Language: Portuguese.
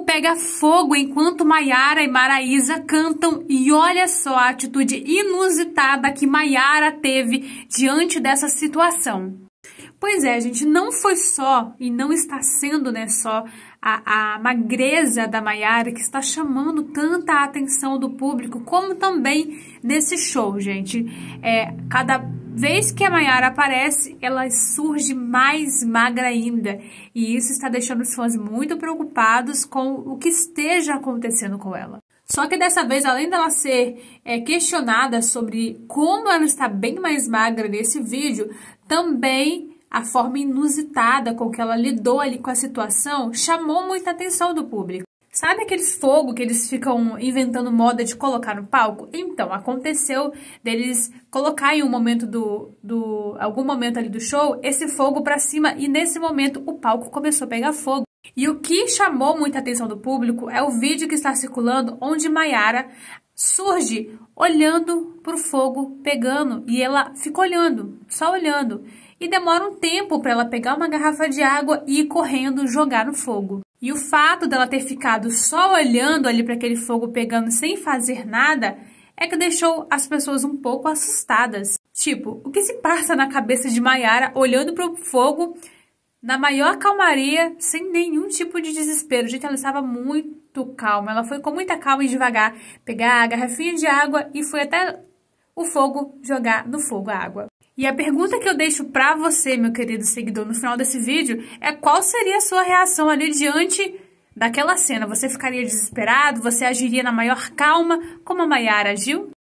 palco pega fogo enquanto Maiara e Maraísa cantam e olha só a atitude inusitada que Maiara teve diante dessa situação. Pois é, gente, não foi só e não está sendo, né, só a, a magreza da Maiara que está chamando tanta atenção do público, como também nesse show, gente. É, cada vez que a Maiara aparece, ela surge mais magra ainda. E isso está deixando os fãs muito preocupados com o que esteja acontecendo com ela. Só que dessa vez, além dela ser é, questionada sobre como ela está bem mais magra nesse vídeo, também a forma inusitada com que ela lidou ali com a situação chamou muita atenção do público. Sabe aqueles fogo que eles ficam inventando moda de colocar no palco? Então, aconteceu deles colocar em um momento do, do algum momento ali do show esse fogo para cima e nesse momento o palco começou a pegar fogo. E o que chamou muita atenção do público é o vídeo que está circulando onde Maiara surge olhando pro fogo pegando e ela fica olhando, só olhando. E demora um tempo para ela pegar uma garrafa de água e ir correndo jogar no fogo. E o fato dela ter ficado só olhando ali para aquele fogo pegando sem fazer nada é que deixou as pessoas um pouco assustadas. Tipo, o que se passa na cabeça de Mayara olhando para o fogo na maior calmaria, sem nenhum tipo de desespero. Gente, ela estava muito calma. Ela foi com muita calma e devagar pegar a garrafinha de água e foi até o fogo jogar no fogo a água. E a pergunta que eu deixo para você, meu querido seguidor, no final desse vídeo é qual seria a sua reação ali diante daquela cena? Você ficaria desesperado? Você agiria na maior calma como a Maiara agiu?